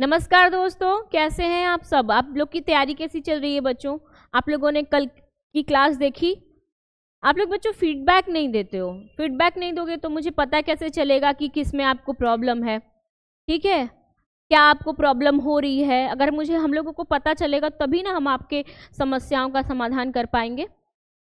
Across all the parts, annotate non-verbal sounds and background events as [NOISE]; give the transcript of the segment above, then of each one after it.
नमस्कार दोस्तों कैसे हैं आप सब आप लोग की तैयारी कैसी चल रही है बच्चों आप लोगों ने कल की क्लास देखी आप लोग बच्चों फीडबैक नहीं देते हो फीडबैक नहीं दोगे तो मुझे पता कैसे चलेगा कि किस में आपको प्रॉब्लम है ठीक है क्या आपको प्रॉब्लम हो रही है अगर मुझे हम लोगों को पता चलेगा तभी ना हम आपके समस्याओं का समाधान कर पाएंगे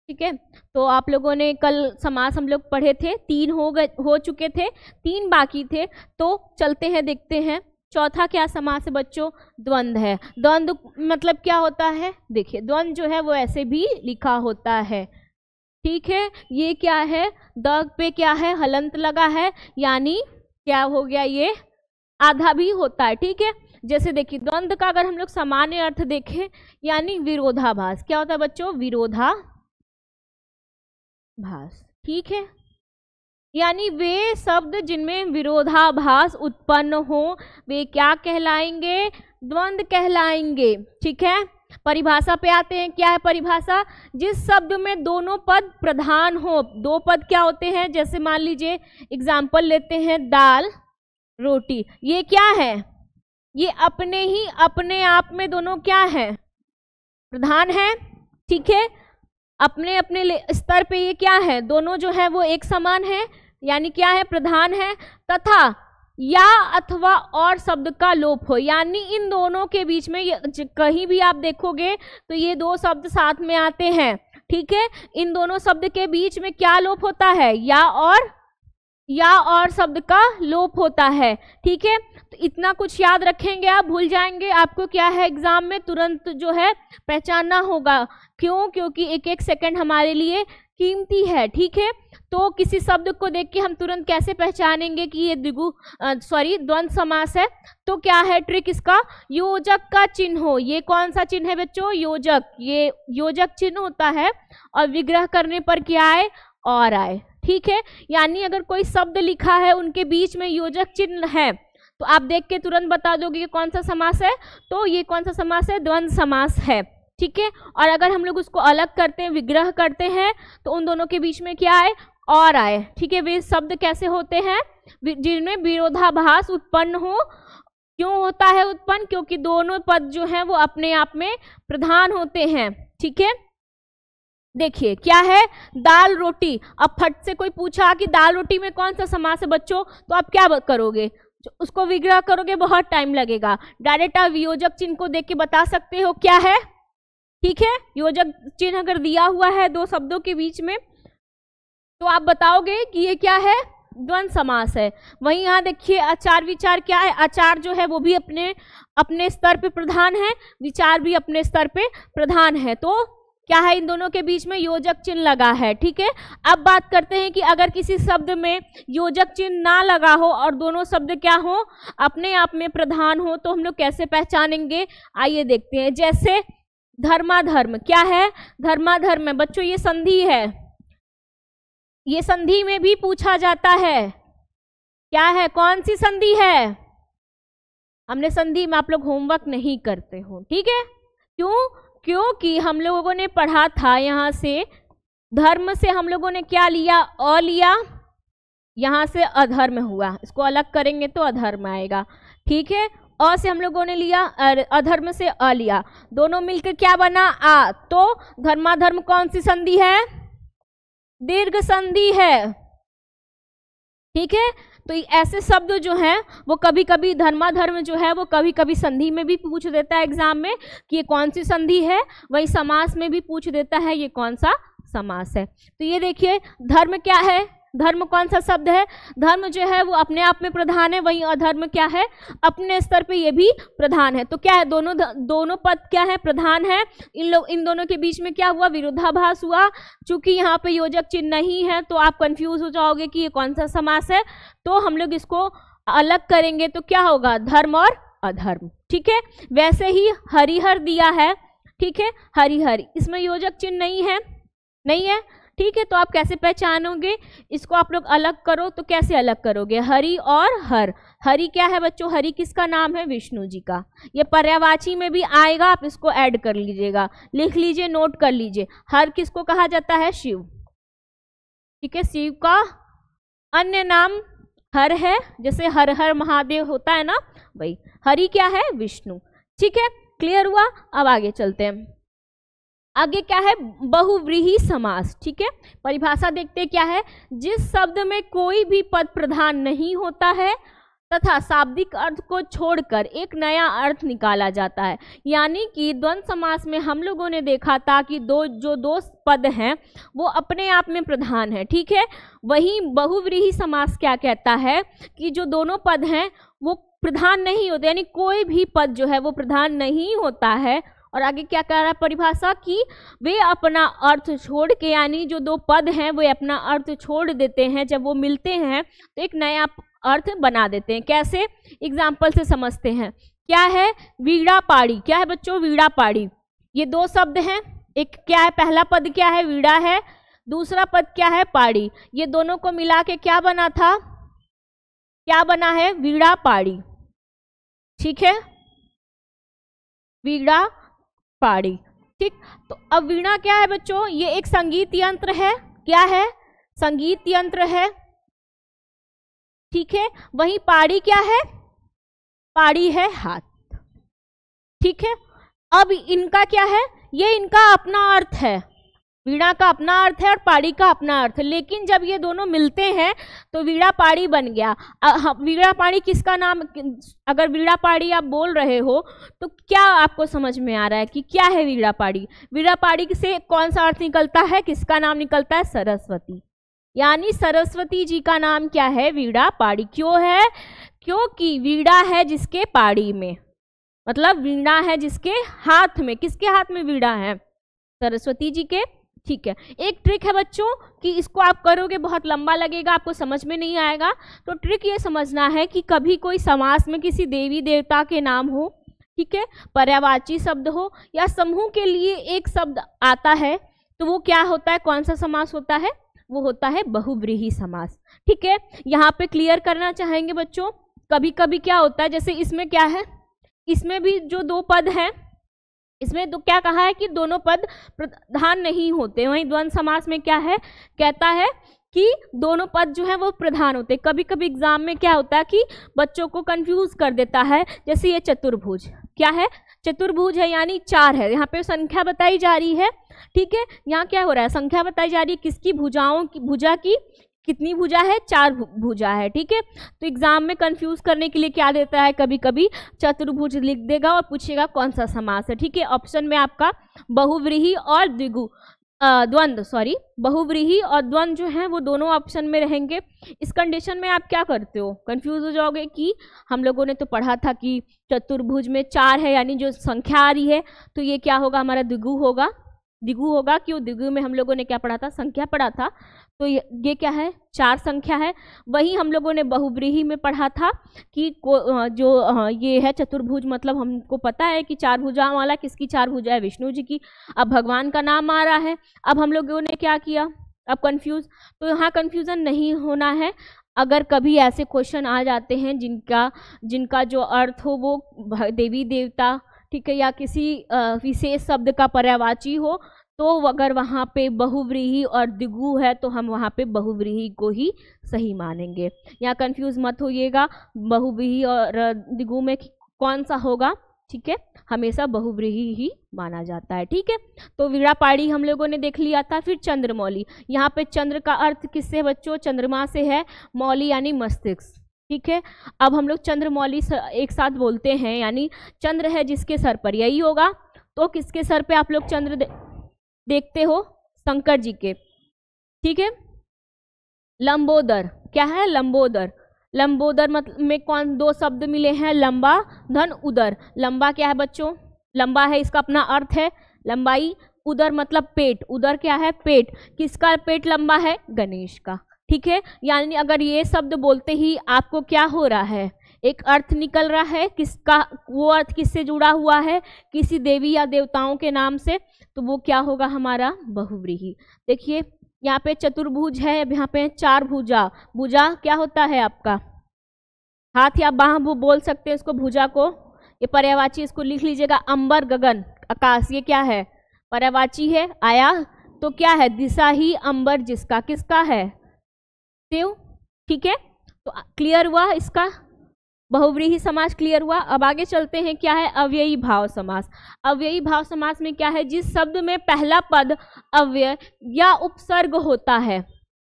ठीक है तो आप लोगों ने कल समास हम लोग पढ़े थे तीन हो गए हो चुके थे तीन बाकी थे तो चलते हैं देखते हैं चौथा क्या समास है बच्चों द्वंद्व है द्वंद मतलब क्या होता है देखिए द्वंद जो है वो ऐसे भी लिखा होता है ठीक है ये क्या है द पे क्या है हलंत लगा है यानी क्या हो गया ये आधा भी होता है ठीक है जैसे देखिए द्वंद्व का अगर हम लोग सामान्य अर्थ देखें यानी विरोधाभास क्या होता है बच्चों विरोधाभास ठीक है यानी वे शब्द जिनमें विरोधाभास उत्पन्न हो वे क्या कहलाएंगे द्वंद कहलाएंगे ठीक है परिभाषा पे आते हैं क्या है परिभाषा जिस शब्द में दोनों पद प्रधान हो दो पद क्या होते हैं जैसे मान लीजिए एग्जाम्पल लेते हैं दाल रोटी ये क्या है ये अपने ही अपने आप में दोनों क्या है प्रधान है ठीक है अपने अपने स्तर पे ये क्या है दोनों जो है वो एक समान है यानी क्या है प्रधान है तथा या अथवा और शब्द का लोप हो यानी इन दोनों के बीच में कहीं भी आप देखोगे तो ये दो शब्द साथ में आते हैं ठीक है इन दोनों शब्द के बीच में क्या लोप होता है या और या और शब्द का लोप होता है ठीक है तो इतना कुछ याद रखेंगे आप भूल जाएंगे आपको क्या है एग्जाम में तुरंत जो है पहचानना होगा क्यों क्योंकि एक एक सेकंड हमारे लिए कीमती है ठीक है तो किसी शब्द को देख के हम तुरंत कैसे पहचानेंगे कि ये द्विगु सॉरी द्वंद समास है तो क्या है ट्रिक इसका योजक का चिन्ह हो ये कौन सा चिन्ह है बच्चों योजक ये योजक चिन्ह होता है और विग्रह करने पर क्या आए और आए ठीक है यानी अगर कोई शब्द लिखा है उनके बीच में योजक चिन्ह है तो आप देख के तुरंत बता दोगे कि कौन सा समास है तो ये कौन सा समास है द्वंद समास है ठीक है और अगर हम लोग उसको अलग करते हैं विग्रह करते हैं तो उन दोनों के बीच में क्या है और आए ठीक है वे शब्द कैसे होते हैं जिनमें विरोधाभास उत्पन्न हो क्यों होता है उत्पन्न क्योंकि दोनों पद जो हैं वो अपने आप में प्रधान होते हैं ठीक है देखिए क्या है दाल रोटी अब फट से कोई पूछा कि दाल रोटी में कौन सा समास है बच्चों तो आप क्या करोगे उसको विग्रह करोगे बहुत टाइम लगेगा डायरेक्ट आप वियोजक चिन्ह को देख के बता सकते हो क्या है ठीक है योजक चिन्ह अगर दिया हुआ है दो शब्दों के बीच में तो आप बताओगे कि ये क्या है द्वंद समास है वहीं यहाँ देखिए आचार विचार क्या है आचार जो है वो भी अपने अपने स्तर पे प्रधान है विचार भी अपने स्तर पे प्रधान है तो क्या है इन दोनों के बीच में योजक चिन्ह लगा है ठीक है अब बात करते हैं कि अगर किसी शब्द में योजक चिन्ह ना लगा हो और दोनों शब्द क्या हो अपने आप में प्रधान हो तो हम लोग कैसे पहचानेंगे आइए देखते हैं जैसे धर्माधर्म क्या है धर्माधर्म है बच्चों ये संधि है ये संधि में भी पूछा जाता है क्या है कौन सी संधि है हमने संधि में आप लोग होमवर्क नहीं करते हो ठीक है क्यों क्योंकि हम लोगों ने पढ़ा था यहां से धर्म से हम लोगों ने क्या लिया अ लिया यहां से अधर्म हुआ इसको अलग करेंगे तो अधर्म आएगा ठीक है अ से हम लोगों ने लिया अधर्म से अ लिया दोनों मिलकर क्या बना आ तो धर्माधर्म कौन सी संधि है दीर्घ संधि है ठीक है तो ऐसे शब्द जो हैं वो कभी कभी धर्माधर्म जो है वो कभी कभी संधि में भी पूछ देता है एग्जाम में कि ये कौन सी संधि है वही समास में भी पूछ देता है ये कौन सा समास है तो ये देखिए धर्म क्या है धर्म कौन सा शब्द है धर्म जो है वो अपने आप में प्रधान है वहीं अधर्म क्या है अपने स्तर पे ये भी प्रधान है तो क्या है दोनों दोनों पद क्या है प्रधान है इन लोग इन दोनों के बीच में क्या हुआ विरोधाभास हुआ चूंकि यहाँ पे योजक चिन्ह नहीं है तो आप कंफ्यूज हो जाओगे कि ये कौन सा समास है तो हम लोग इसको अलग करेंगे तो क्या होगा धर्म और अधर्म ठीक है वैसे ही हरिहर दिया है ठीक है हरिहर इसमें योजक चिन्ह नहीं है नहीं है ठीक है तो आप कैसे पहचानोगे इसको आप लोग अलग करो तो कैसे अलग करोगे हरि और हर हरि क्या है बच्चों हरि किसका नाम है विष्णु जी का ये पर्यावाची में भी आएगा आप इसको ऐड कर लीजिएगा लिख लीजिए नोट कर लीजिए हर किसको कहा जाता है शिव ठीक है शिव का अन्य नाम हर है जैसे हर हर महादेव होता है ना भाई हरि क्या है विष्णु ठीक है क्लियर हुआ अब आगे चलते हैं आगे क्या है बहुव्रीही समास ठीक है परिभाषा देखते क्या है जिस शब्द में कोई भी पद प्रधान नहीं होता है तथा शाब्दिक अर्थ को छोड़कर एक नया अर्थ निकाला जाता है यानी कि द्वंद समास में हम लोगों ने देखा था कि दो जो दो पद हैं वो अपने आप में प्रधान है ठीक है वहीं बहुव्रीही समास क्या कहता है कि जो दोनों पद हैं वो प्रधान नहीं होते यानी कोई भी पद जो है वो प्रधान नहीं होता है और आगे क्या कह रहा है परिभाषा कि वे अपना अर्थ छोड़ के यानी जो दो पद हैं वे अपना अर्थ छोड़ देते हैं जब वो मिलते हैं तो एक नया अर्थ बना देते हैं कैसे एग्जाम्पल से समझते हैं क्या है वीड़ा पाड़ी क्या है बच्चों वीड़ा पाड़ी ये दो शब्द हैं एक क्या है पहला पद क्या है वीड़ा है दूसरा पद क्या है पाड़ी ये दोनों को मिला के क्या बना था क्या बना है वीड़ा पाड़ी ठीक है वीड़ा पाड़ी ठीक तो अब वीणा क्या है बच्चों ये एक संगीत यंत्र है क्या है संगीत यंत्र है ठीक है वहीं पाड़ी क्या है पाड़ी है हाथ ठीक है अब इनका क्या है ये इनका अपना अर्थ है वीणा का अपना अर्थ है और पाड़ी का अपना अर्थ लेकिन जब ये दोनों मिलते हैं तो वीणा पाड़ी बन गया वीणा पाड़ी किसका नाम अगर वीणा पाड़ी आप बोल रहे हो तो क्या आपको समझ में आ रहा है कि क्या है वीणा पाड़ी वीणा पाड़ी से कौन सा अर्थ निकलता है किसका नाम निकलता है सरस्वती यानी सरस्वती जी का नाम क्या है वीणा पाड़ी क्यों है क्योंकि वीणा है जिसके पाड़ी में मतलब वीणा है जिसके हाथ में किसके हाथ में वीणा है सरस्वती जी के ठीक है एक ट्रिक है बच्चों कि इसको आप करोगे बहुत लंबा लगेगा आपको समझ में नहीं आएगा तो ट्रिक ये समझना है कि कभी कोई समास में किसी देवी देवता के नाम हो ठीक है पर्यावाची शब्द हो या समूह के लिए एक शब्द आता है तो वो क्या होता है कौन सा समास होता है वो होता है बहुव्रीही समास ठीक है यहाँ पे क्लियर करना चाहेंगे बच्चों कभी कभी क्या होता है जैसे इसमें क्या है इसमें भी जो दो पद हैं इसमें तो क्या कहा है कि दोनों पद प्रधान नहीं होते वहीं द्वंद्व समास में क्या है कहता है कि दोनों पद जो है वो प्रधान होते कभी कभी एग्जाम में क्या होता है कि बच्चों को कंफ्यूज कर देता है जैसे ये चतुर्भुज क्या है चतुर्भुज है यानी चार है यहाँ पे संख्या बताई जा रही है ठीक है यहाँ क्या हो रहा है संख्या बताई जा रही है किसकी भुजाओं की भुजा की कितनी भुजा है चार भुजा है ठीक है तो एग्जाम में कंफ्यूज करने के लिए क्या देता है कभी कभी चतुर्भुज लिख देगा और पूछेगा कौन सा समास है ठीक है ऑप्शन में आपका बहुव्रीही और द्विगु द्वंद सॉरी बहुव्रीही और द्वंद जो है वो दोनों ऑप्शन में रहेंगे इस कंडीशन में आप क्या करते हो कंफ्यूज हो जाओगे कि हम लोगों ने तो पढ़ा था कि चतुर्भुज में चार है यानी जो संख्या आ रही है तो ये क्या होगा हमारा द्विगु होगा दिगु होगा कि वो द्विगु में हम लोगों ने क्या पढ़ा था संख्या पढ़ा था तो ये, ये क्या है चार संख्या है वही हम लोगों ने बहुब्रीही में पढ़ा था कि को, जो ये है चतुर्भुज मतलब हमको पता है कि चार भुजा वाला किसकी चार भुजा है विष्णु जी की अब भगवान का नाम आ रहा है अब हम लोगों ने क्या किया अब कंफ्यूज तो यहाँ कंफ्यूजन नहीं होना है अगर कभी ऐसे क्वेश्चन आ जाते हैं जिनका जिनका जो अर्थ हो वो देवी देवता ठीक है या किसी विशेष शब्द का पर्यावाची हो तो अगर वहाँ पे बहुव्रीही और दिगु है तो हम वहाँ पे बहुव्रीही को ही सही मानेंगे यहाँ कंफ्यूज मत होइएगा बहुव्रीही और दिगु में कौन सा होगा ठीक है हमेशा बहुव्रीही ही माना जाता है ठीक है तो पाड़ी हम लोगों ने देख लिया था फिर चंद्रमौली यहाँ पे चंद्र का अर्थ किससे बच्चों चंद्रमा से है मौली यानी मस्तिष्क ठीक है अब हम लोग चंद्रमौली एक साथ बोलते हैं यानी चंद्र है जिसके सर पर यही होगा तो किसके सर पे आप लोग चंद्र देखते हो शंकर जी के ठीक है लंबोदर क्या है लंबोदर लंबोदर मतलब में कौन दो शब्द मिले हैं लंबा धन उदर लंबा क्या है बच्चों लंबा है इसका अपना अर्थ है लंबाई उदर मतलब पेट उदर क्या है पेट किसका पेट लंबा है गणेश का ठीक है यानी अगर ये शब्द बोलते ही आपको क्या हो रहा है एक अर्थ निकल रहा है किसका वो अर्थ किससे जुड़ा हुआ है किसी देवी या देवताओं के नाम से तो वो क्या होगा हमारा बहुव्रीही देखिए यहाँ पे चतुर्भुज है अब यहाँ पे चार भुजा भुजा क्या होता है आपका हाथ या बाह वो बोल सकते हैं इसको भुजा को ये पर्यावाची इसको लिख लीजिएगा अंबर गगन आकाश ये क्या है पर्यावाची है आया तो क्या है दिशा ही अंबर जिसका किसका है देव ठीक है तो क्लियर हुआ इसका बहुव्रीही समास क्लियर हुआ अब आगे चलते हैं क्या है अव्ययी भाव समास अव्ययी भाव समास में क्या है जिस शब्द में पहला पद अव्यय या उपसर्ग होता है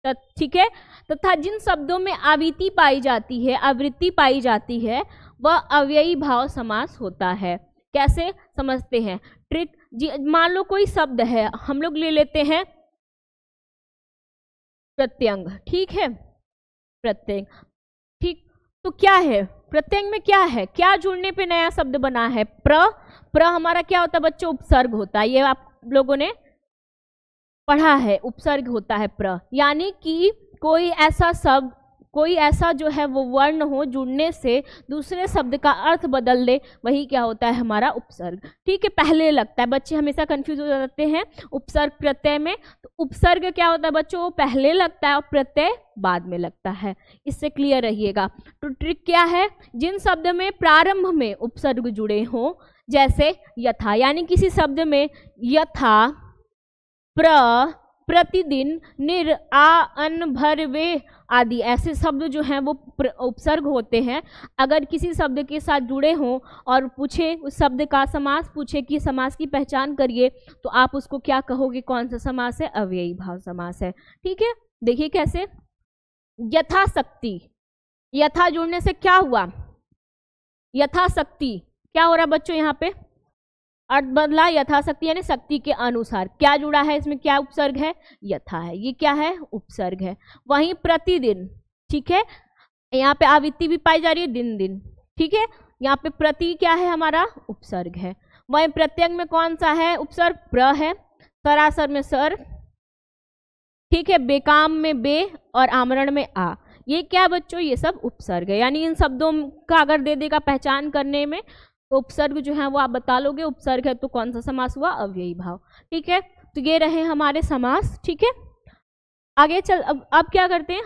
ठीक है तथा जिन शब्दों में आवृत्ति पाई जाती है आवृत्ति पाई जाती है वह अव्ययी भाव समास होता है कैसे समझते हैं ट्रिक जी मान लो कोई शब्द है हम लोग ले लेते हैं प्रत्यंग ठीक है प्रत्यंग तो क्या है प्रत्यंग में क्या है क्या जुड़ने पे नया शब्द बना है प्र प्र हमारा क्या होता है बच्चों उपसर्ग होता है ये आप लोगों ने पढ़ा है उपसर्ग होता है प्र यानी कि कोई ऐसा शब्द कोई ऐसा जो है वो वर्ण हो जुड़ने से दूसरे शब्द का अर्थ बदल दे वही क्या होता है हमारा उपसर्ग ठीक है पहले लगता है बच्चे हमेशा कन्फ्यूज हो जाते हैं उपसर्ग प्रत्यय में तो उपसर्ग क्या होता है बच्चों वो पहले लगता है और प्रत्यय बाद में लगता है इससे क्लियर रहिएगा तो ट्रिक क्या है जिन शब्द में प्रारंभ में उपसर्ग जुड़े हों जैसे यथा यानी किसी शब्द में यथा प्र प्रतिदिन निर आ अन भर वे आदि ऐसे शब्द जो हैं वो उपसर्ग होते हैं अगर किसी शब्द के साथ जुड़े हों और पूछे उस शब्द का समास पूछे कि समास की पहचान करिए तो आप उसको क्या कहोगे कौन सा समास है अव्ययी भाव समास है ठीक है देखिए कैसे यथाशक्ति यथा जुड़ने से क्या हुआ यथाशक्ति क्या हो रहा बच्चों यहाँ पे अर्थ बदला यथाशक्ति यानी शक्ति के अनुसार क्या जुड़ा है इसमें क्या उपसर्ग है यथा है ये क्या है उपसर्ग है वहीं प्रतिदिन ठीक है यहाँ पे आवृत्ति भी पाई जा रही है दिन दिन ठीक है यहाँ पे प्रति क्या है हमारा उपसर्ग है वहीं प्रत्यंग में कौन सा है उपसर्ग प्र है सरासर में सर ठीक है बेकाम में बे और आमरण में आ ये क्या बच्चों ये सब उपसर्ग है यानी इन शब्दों का अगर दे देगा पहचान करने में तो उपसर्ग जो है वो आप बता लोगे उपसर्ग है तो कौन सा समास हुआ अव्ययी भाव ठीक है तो ये रहे हमारे समास ठीक है आगे चल अब अब क्या करते हैं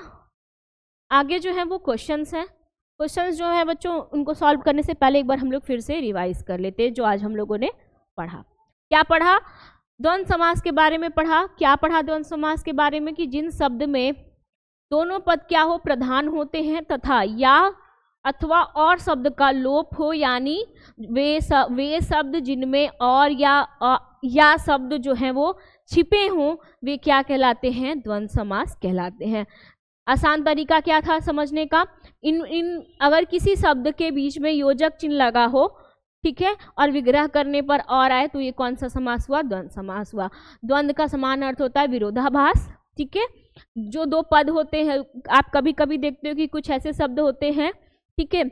आगे जो है वो क्वेश्चंस हैं क्वेश्चंस जो है बच्चों उनको सॉल्व करने से पहले एक बार हम लोग फिर से रिवाइज कर लेते हैं जो आज हम लोगों ने पढ़ा क्या पढ़ा द्वंद समास के बारे में पढ़ा क्या पढ़ा द्वंद समास के बारे में कि जिन शब्द में दोनों पद क्या हो प्रधान होते हैं तथा या अथवा और शब्द का लोप हो यानी वे सब वे शब्द जिनमें और या आ, या शब्द जो हैं वो छिपे हों वे क्या कहलाते हैं द्वंद समास कहलाते हैं आसान तरीका क्या था समझने का इन इन अगर किसी शब्द के बीच में योजक चिन्ह लगा हो ठीक है और विग्रह करने पर और आए तो ये कौन सा समास हुआ द्वंद समास हुआ द्वंद का समान अर्थ होता है विरोधाभास ठीक है जो दो पद होते हैं आप कभी कभी देखते हो कि कुछ ऐसे शब्द होते हैं ठीक है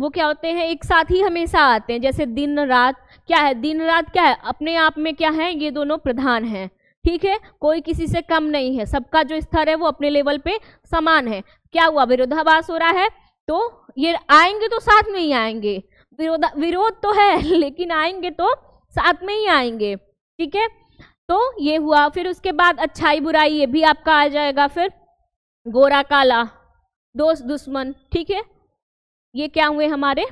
वो क्या होते हैं एक साथ ही हमेशा आते हैं जैसे दिन रात क्या है दिन रात क्या है अपने आप में क्या है ये दोनों प्रधान हैं ठीक है कोई किसी से कम नहीं है सबका जो स्तर है वो अपने लेवल पे समान है क्या हुआ विरोधाभास हो रहा है तो ये आएंगे तो साथ में ही आएंगे विरोध विरोध तो है [LAUGHS] लेकिन आएंगे तो साथ में ही आएंगे ठीक है तो ये हुआ फिर उसके बाद अच्छाई बुराई ये भी आपका आ जाएगा फिर गोरा काला दोस्त दुश्मन ठीक है ये क्या हुए हमारे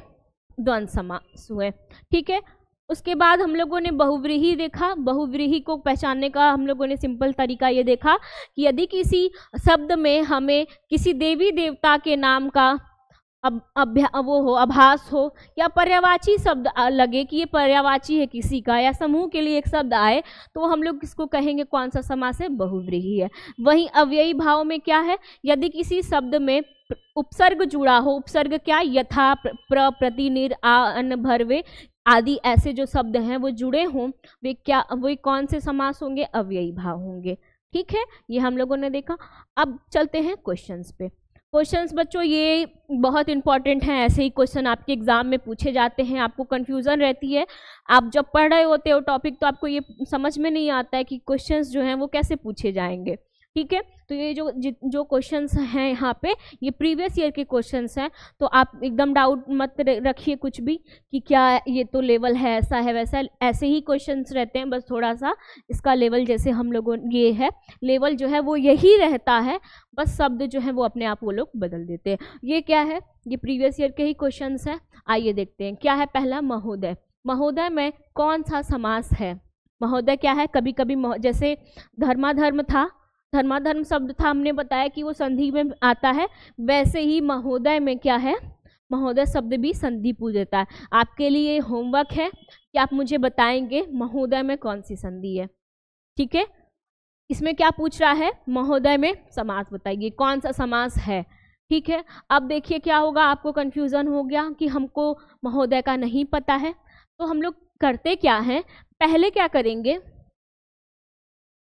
द्वंद समास हुए ठीक है उसके बाद हम लोगों ने बहुव्रीही देखा बहुव्रीही को पहचानने का हम लोगों ने सिंपल तरीका ये देखा कि यदि किसी शब्द में हमें किसी देवी देवता के नाम का अब अभ्या वो हो आभास हो या पर्यावाची शब्द लगे कि ये पर्यावाची है किसी का या समूह के लिए एक शब्द आए तो हम लोग किसको कहेंगे कौन सा समास है बहुव्रीही है वहीं अव्ययी भाव में क्या है यदि किसी शब्द में उपसर्ग जुड़ा हो उपसर्ग क्या यथा प्र प्रतिनिर आ अन भरवे आदि ऐसे जो शब्द हैं वो जुड़े हों वे क्या वे कौन से समास होंगे अव्ययी भाव होंगे ठीक है ये हम लोगों ने देखा अब चलते हैं क्वेश्चंस पे क्वेश्चंस बच्चों ये बहुत इंपॉर्टेंट हैं ऐसे ही क्वेश्चन आपके एग्ज़ाम में पूछे जाते हैं आपको कन्फ्यूज़न रहती है आप जब पढ़ रहे होते हो टॉपिक तो आपको ये समझ में नहीं आता है कि क्वेश्चंस जो हैं वो कैसे पूछे जाएंगे ठीक है तो ये जो जो क्वेश्चन हैं यहाँ पे ये प्रीवियस ईयर के क्वेश्चन हैं तो आप एकदम डाउट मत रखिए कुछ भी कि क्या ये तो लेवल है ऐसा है वैसा है ऐसे ही क्वेश्चन रहते हैं बस थोड़ा सा इसका लेवल जैसे हम लोगों ये है लेवल जो है वो यही रहता है बस शब्द जो है वो अपने आप वो लोग बदल देते हैं ये क्या है ये प्रीवियस ईयर के ही क्वेश्चन हैं आइए देखते हैं क्या है पहला महोदय महोदय में कौन सा समास है महोदय क्या है कभी कभी जैसे धर्माधर्म था धर्माधर्म शब्द था हमने बताया कि वो संधि में आता है वैसे ही महोदय में क्या है महोदय शब्द भी संधि पूजता देता है आपके लिए होमवर्क है कि आप मुझे बताएंगे महोदय में कौन सी संधि है ठीक है इसमें क्या पूछ रहा है महोदय में समास बताइए कौन सा समास है ठीक है अब देखिए क्या होगा आपको कन्फ्यूज़न हो गया कि हमको महोदय का नहीं पता है तो हम लोग करते क्या हैं पहले क्या करेंगे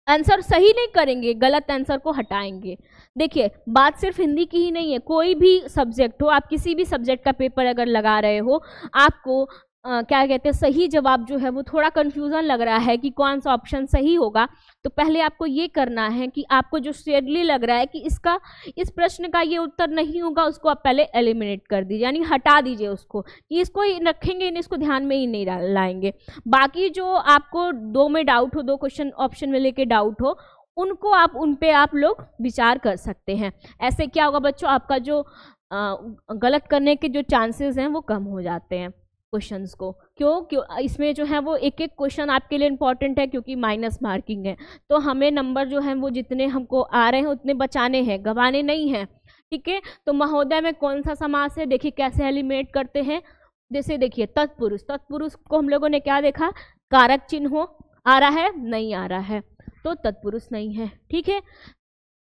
आंसर सही नहीं करेंगे गलत आंसर को हटाएंगे देखिए बात सिर्फ हिंदी की ही नहीं है कोई भी सब्जेक्ट हो आप किसी भी सब्जेक्ट का पेपर अगर लगा रहे हो आपको आ, क्या कहते हैं सही जवाब जो है वो थोड़ा कन्फ्यूज़न लग रहा है कि कौन सा ऑप्शन सही होगा तो पहले आपको ये करना है कि आपको जो सेडली लग रहा है कि इसका इस प्रश्न का ये उत्तर नहीं होगा उसको आप पहले एलिमिनेट कर दीजिए यानी हटा दीजिए उसको कि इसको ही रखेंगे नहीं इसको ध्यान में ही नहीं लाएंगे बाकी जो आपको दो में डाउट हो दो क्वेश्चन ऑप्शन में लेके डाउट हो उनको आप उन पर आप लोग विचार कर सकते हैं ऐसे क्या होगा बच्चों आपका जो आ, गलत करने के जो चांसेस हैं वो कम हो जाते हैं क्वेश्चंस को क्यों क्यों इसमें जो है वो एक एक क्वेश्चन आपके लिए इंपॉर्टेंट है क्योंकि माइनस मार्किंग है तो हमें नंबर जो है वो जितने हमको आ रहे हैं उतने बचाने हैं गवाने नहीं हैं ठीक है तो महोदय में कौन सा समास है देखिए कैसे एलिमेट करते हैं जैसे देखिए तत्पुरुष तत्पुरुष को हम लोगों ने क्या देखा कारक चिन्ह हो आ रहा है नहीं आ रहा है तो तत्पुरुष नहीं है ठीक है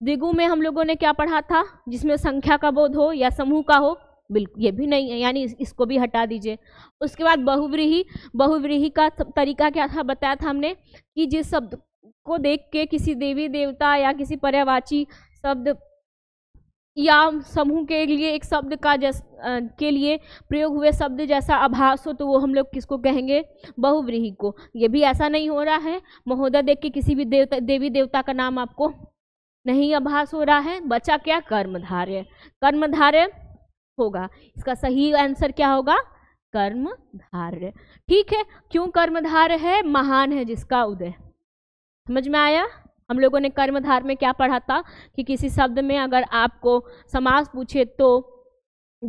द्विगु में हम लोगों ने क्या पढ़ा था जिसमें संख्या का बोध हो या समूह का हो बिल्कुल ये भी नहीं है यानी इसको भी हटा दीजिए उसके बाद बहुव्रीही बहुव्रीही का तरीका क्या था बताया था हमने कि जिस शब्द को देख के किसी देवी देवता या किसी पर्यावाची शब्द या समूह के लिए एक शब्द का जैस के लिए प्रयोग हुए शब्द जैसा आभास हो तो वो हम लोग किसको कहेंगे बहुव्रीही को ये भी ऐसा नहीं हो रहा है महोदय देख के किसी भी देवता देवी देवता का नाम आपको नहीं आभास हो रहा है बचा क्या कर्मधार्य कर्मधार्य होगा इसका सही आंसर क्या होगा कर्मधार्य ठीक है क्यों कर्मधार है महान है जिसका उदय समझ में आया हम लोगों ने कर्मधार में क्या पढ़ा था कि किसी शब्द में अगर आपको समास पूछे तो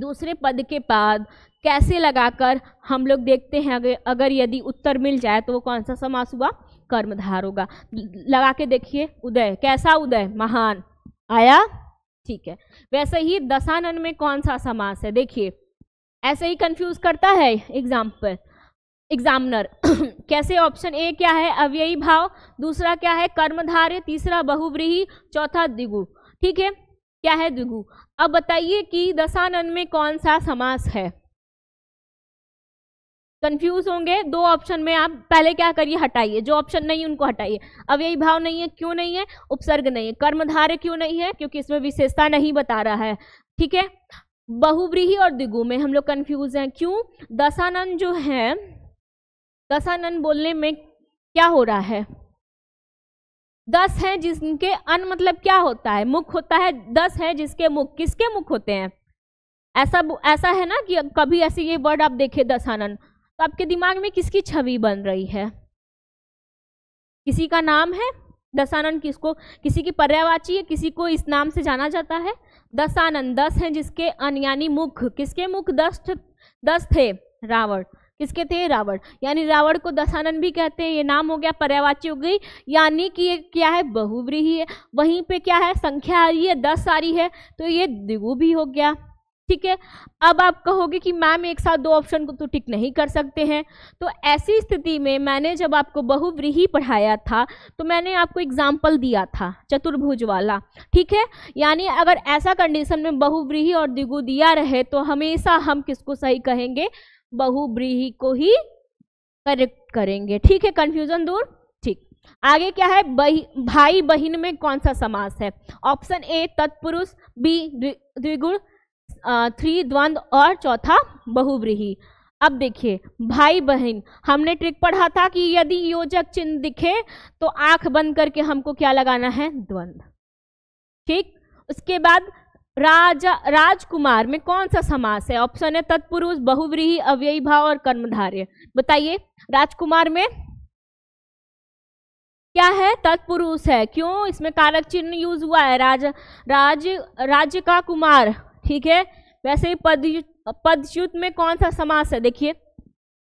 दूसरे पद के बाद कैसे लगाकर हम लोग देखते हैं अगर अगर यदि उत्तर मिल जाए तो वो कौन सा समास हुआ कर्मधार होगा लगा के देखिए उदय कैसा उदय महान आया ठीक है वैसे ही दशानन में कौन सा समास है देखिए ऐसे ही कंफ्यूज करता है एग्जाम पर [CLEARS THROAT] कैसे ऑप्शन ए क्या है अव्ययी भाव दूसरा क्या है कर्मधारे तीसरा बहुव्रीही चौथा द्विगु ठीक है क्या है द्विगु अब बताइए कि दशानन में कौन सा समास है कंफ्यूज होंगे दो ऑप्शन में आप पहले क्या करिए हटाइए जो ऑप्शन नहीं उनको हटाइए अव्ययी भाव नहीं है क्यों नहीं है उपसर्ग नहीं है कर्मधार्य क्यों नहीं है क्योंकि इसमें विशेषता नहीं बता रहा है ठीक है बहुव्रीही और दिगु में हम लोग कंफ्यूज हैं क्यों दशानंद जो है दशानंद बोलने में क्या हो रहा है दस है जिनके अन मतलब क्या होता है मुख होता है दस है जिसके मुख किसके मुख होते हैं ऐसा ऐसा है ना कि कभी ऐसे ये वर्ड आप देखे दशानंद तो आपके दिमाग में किसकी छवि बन रही है किसी का नाम है दसानंद किसको किसी की पर्यावाची है किसी को इस नाम से जाना जाता है दसानंद दस हैं जिसके अन यानी मुख किसके मुख दस दस थे रावण किसके थे रावण यानी रावण को दसानंद भी कहते हैं ये नाम हो गया पर्यावाची हो गई यानी कि ये क्या है बहुव्रीही है वहीं पे क्या है संख्या आ रही है दस आ रही है तो ये द्विगु भी हो गया ठीक है अब आप कहोगे कि मैम एक साथ दो ऑप्शन को तो टिक नहीं कर सकते हैं तो ऐसी स्थिति में मैंने जब आपको बहुव्रीही पढ़ाया था तो मैंने आपको एग्जाम्पल दिया था चतुर्भुज वाला ठीक है यानी अगर ऐसा कंडीशन में बहुव्रीही और द्विगु दिया रहे तो हमेशा हम किसको सही कहेंगे बहुव्रीही को ही करेक्ट करेंगे ठीक है कन्फ्यूजन दूर ठीक आगे क्या है भाई बहन में कौन सा समास है ऑप्शन ए तत्पुरुष बी द्विगुण थ्री द्वंद और चौथा बहुव्रीही अब देखिए भाई बहन हमने ट्रिक पढ़ा था कि यदि योजक चिन्ह दिखे तो आंख बंद करके हमको क्या लगाना है द्वंद ठीक उसके बाद राजा राजकुमार में कौन सा समास है ऑप्शन है तत्पुरुष बहुव्रीही अव्ययी भाव और कर्मधार्य बताइए राजकुमार में क्या है तत्पुरुष है क्यों इसमें कारक चिन्ह यूज हुआ है राज राज राज्य का कुमार ठीक है वैसे ही पद पदच्युत में कौन सा समास है देखिए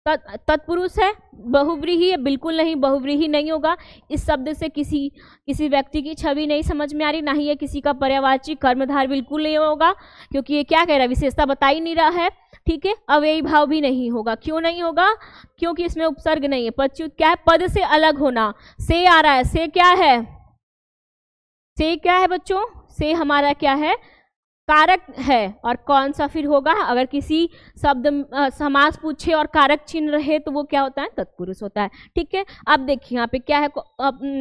तत्पुरुष है बहुव्रीही है बिल्कुल नहीं बहुव्रीही नहीं होगा इस शब्द से किसी किसी व्यक्ति की छवि नहीं समझ में आ रही ना ही ये किसी का पर्यावाची कर्मधार बिल्कुल नहीं होगा क्योंकि ये क्या कह रहा है विशेषता बता ही नहीं रहा है ठीक है अव्ययी भाव भी नहीं होगा क्यों नहीं होगा क्योंकि इसमें उपसर्ग नहीं है पदच्युत क्या है पद से अलग होना से आ रहा है से क्या है से क्या है बच्चों से हमारा क्या है कारक है और कौन सा फिर होगा अगर किसी शब्द समास पूछे और कारक चिन्ह रहे तो वो क्या होता है तत्पुरुष होता है ठीक है अब देखिए यहाँ पे क्या है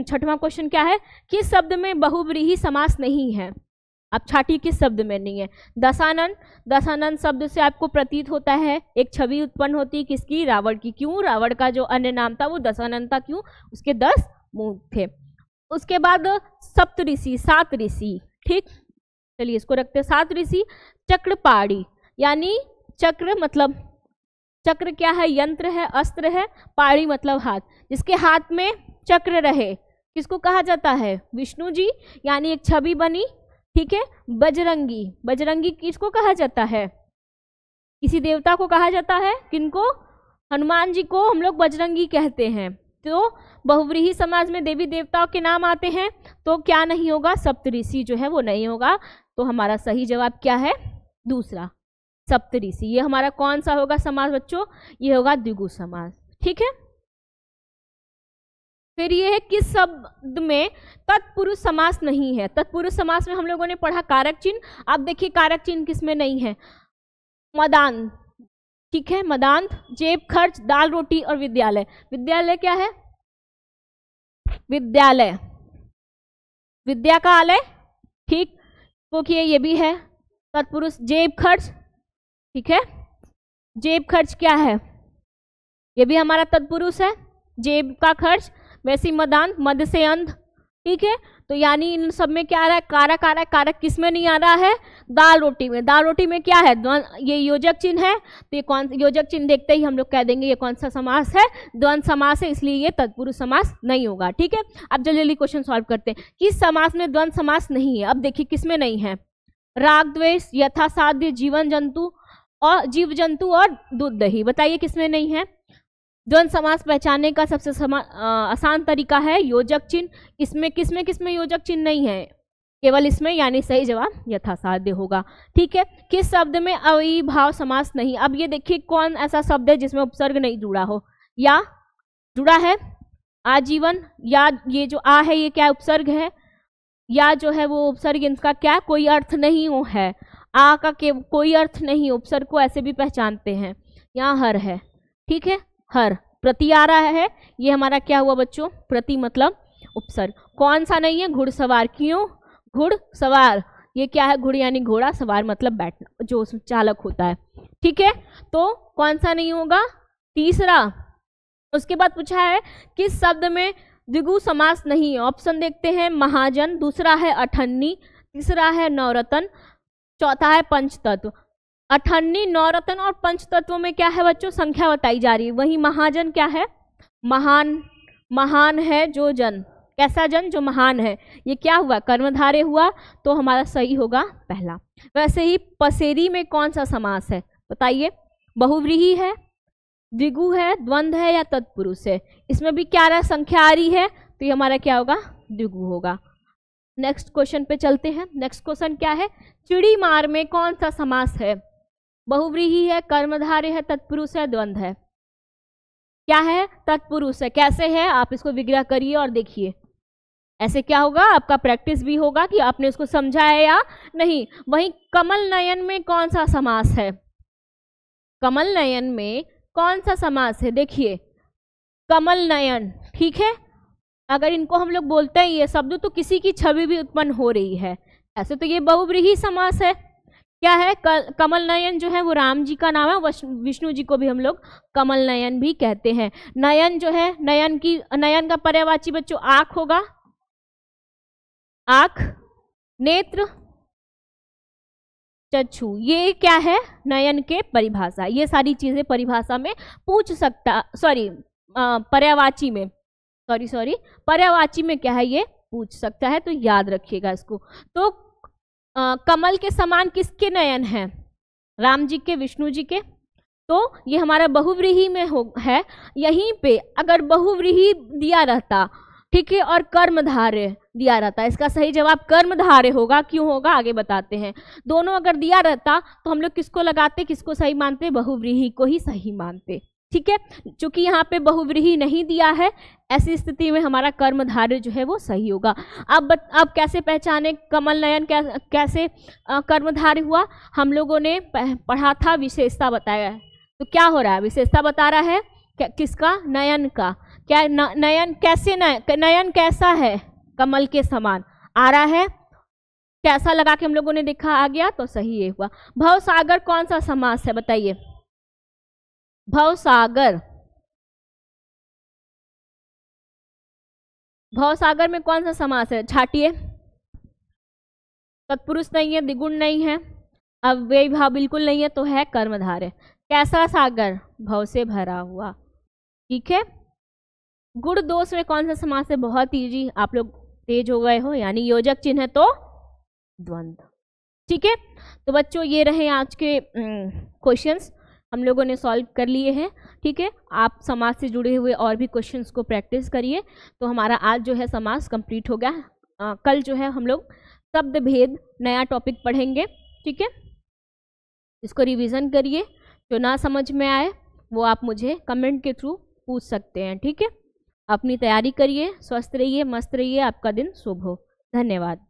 छठवां क्वेश्चन क्या है किस शब्द में बहुव्रीही समास नहीं है अब छाटी किस शब्द में नहीं है दशानन दशानन शब्द से आपको प्रतीत होता है एक छवि उत्पन्न होती किसकी रावण की क्यों रावण का जो अन्य नाम था वो दशानन था क्यों उसके दस मुंह थे उसके बाद सप्त ऋषि सात ऋषि ठीक चलिए इसको रखते हैं सात ऋषि चक्रपाड़ी यानी चक्र मतलब चक्र क्या है यंत्र है अस्त्र है पाड़ी मतलब हाथ जिसके हाथ में चक्र रहे किसको कहा जाता है विष्णु जी यानी एक छवि बनी ठीक है बजरंगी बजरंगी किसको कहा जाता है किसी देवता को कहा जाता है किनको हनुमान जी को हम लोग बजरंगी कहते हैं तो बहुव्रीही समाज में देवी देवताओं के नाम आते हैं तो क्या नहीं होगा सप्तऋषि जो है वो नहीं होगा तो हमारा सही जवाब क्या है दूसरा सप्तऋषि ये हमारा कौन सा होगा समाज बच्चों ये होगा द्विगु समाज ठीक है फिर ये है किस शब्द में तत्पुरुष समास नहीं है तत्पुरुष समास में हम लोगों ने पढ़ा कारक चिन्ह आप देखिए कारक चिन्ह किस में नहीं है मदान ठीक है मदान जेब खर्च दाल रोटी और विद्यालय विद्यालय क्या है विद्यालय विद्या का आलय ठीक वो ये भी है तत्पुरुष जेब खर्च ठीक है जेब खर्च क्या है ये भी हमारा तत्पुरुष है जेब का खर्च वैसी मदान मद से अंध ठीक है तो यानी इन सब में क्या आ रहा है कारक आ रहा है कारक किस में नहीं आ रहा है दाल रोटी में दाल रोटी में क्या है ये योजक चिन्ह है तो ये कौन योजक चिन्ह देखते ही हम लोग कह देंगे ये कौन सा समास है द्वंद समास है इसलिए ये तत्पुरुष समास नहीं होगा ठीक है अब जल्दी जल्दी क्वेश्चन सॉल्व करते हैं किस समास में द्वंद समास नहीं है अब देखिए किस में नहीं है राग द्वेष साध्य जीवन जंतु और जीव जंतु और दूध दही बताइए किसमें नहीं है द्वंद समास पहचानने का सबसे समा, आसान तरीका है योजक चिन्ह इसमें किसमें किसमें योजक चिन्ह नहीं है केवल इसमें यानी सही जवाब यथासाध्य होगा ठीक है किस शब्द में अविभाव समास नहीं अब ये देखिए कौन ऐसा शब्द है जिसमें उपसर्ग नहीं जुड़ा हो या जुड़ा है आजीवन या ये जो आ है ये क्या उपसर्ग है या जो है वो उपसर्ग इनका क्या कोई अर्थ नहीं हो है आ का के कोई अर्थ नहीं उपसर्ग को ऐसे भी पहचानते हैं यहाँ हर है ठीक है हर प्रति आ रहा है ये हमारा क्या हुआ बच्चों प्रति मतलब उपसर्ग कौन सा नहीं है घुड़सवार क्यों घुड़सवार ये क्या है घुड़ यानी घोड़ा सवार मतलब बैठना जो चालक होता है ठीक है तो कौन सा नहीं होगा तीसरा उसके बाद पूछा है किस शब्द में द्विगु समास नहीं है ऑप्शन देखते हैं महाजन दूसरा है अठन्नी तीसरा है नवरत्न चौथा है पंचतत्व अठन्नी नौरत्न और पंच तत्व में क्या है बच्चों संख्या बताई जा रही है वही महाजन क्या है महान महान है जो जन कैसा जन जो महान है ये क्या हुआ कर्मधारे हुआ तो हमारा सही होगा पहला वैसे ही पसेरी में कौन सा समास है बताइए बहुव्रीही है द्विगु है द्वंद है या तत्पुरुष है इसमें भी क्या रहा संख्या आ रही है तो ये हमारा क्या होगा द्विगु होगा नेक्स्ट क्वेश्चन पे चलते हैं नेक्स्ट क्वेश्चन क्या है चिड़ी मार में कौन सा समास है बहुव्रीही है कर्मधारय है तत्पुरुष है द्वंद है क्या है तत्पुरुष है कैसे है आप इसको विग्रह करिए और देखिए ऐसे क्या होगा आपका प्रैक्टिस भी होगा कि आपने उसको समझा है या नहीं वहीं कमल नयन में कौन सा समास है कमल नयन में कौन सा समास है देखिए कमल नयन ठीक है अगर इनको हम लोग बोलते हैं ये शब्द तो किसी की छवि भी उत्पन्न हो रही है ऐसे तो ये बहुव्रीही समास है क्या है कमल नयन जो है वो राम जी का नाम है विष्णु जी को भी हम लोग कमल नयन भी कहते हैं नयन जो है नयन की नयन का पर्यावाची बच्चों आंख होगा आंख नेत्र चक्षु ये क्या है नयन के परिभाषा ये सारी चीजें परिभाषा में पूछ सकता सॉरी पर्यावाची में सॉरी सॉरी पर्यावाची में क्या है ये पूछ सकता है तो याद रखिएगा इसको तो आ, कमल के समान किसके नयन हैं राम जी के विष्णु जी के तो ये हमारा बहुव्रीही में हो है यहीं पे अगर बहुव्रीही दिया रहता ठीक है और कर्मधारे दिया रहता है इसका सही जवाब कर्मधारे होगा क्यों होगा आगे बताते हैं दोनों अगर दिया रहता तो हम लोग किसको लगाते किसको सही मानते बहुव्रीही को ही सही मानते ठीक है चूंकि यहाँ पे बहुव्रीही नहीं दिया है ऐसी स्थिति में हमारा कर्मधारय जो है वो सही होगा अब अब कैसे पहचाने कमल नयन कै, कैसे कर्मधारय हुआ हम लोगों ने पढ़ा था विशेषता बताया तो क्या हो रहा है विशेषता बता रहा है किसका नयन का क्या न, नयन कैसे नय, नयन कैसा है कमल के समान आ रहा है कैसा लगा के हम लोगों ने देखा आ गया तो सही ये हुआ भव सागर कौन सा समास है बताइए भवसागर भवसागर में कौन सा समास है छाटिए तत्पुरुष नहीं है द्विगुण नहीं है अब वे भाव बिल्कुल नहीं है तो है है कैसा सागर भव से भरा हुआ ठीक है गुण दोष में कौन सा समास है बहुत ईजी आप लोग तेज हो गए हो यानी योजक चिन्ह है तो द्वंद्व ठीक है तो बच्चों ये रहे आज के क्वेश्चंस हम लोगों ने सॉल्व कर लिए हैं ठीक है आप समाज से जुड़े हुए और भी क्वेश्चंस को प्रैक्टिस करिए तो हमारा आज जो है समाज कंप्लीट हो गया आ, कल जो है हम लोग शब्द भेद नया टॉपिक पढ़ेंगे ठीक है इसको रिविज़न करिए जो ना समझ में आए वो आप मुझे कमेंट के थ्रू पूछ सकते हैं ठीक है अपनी तैयारी करिए स्वस्थ रहिए मस्त रहिए आपका दिन शुभ हो धन्यवाद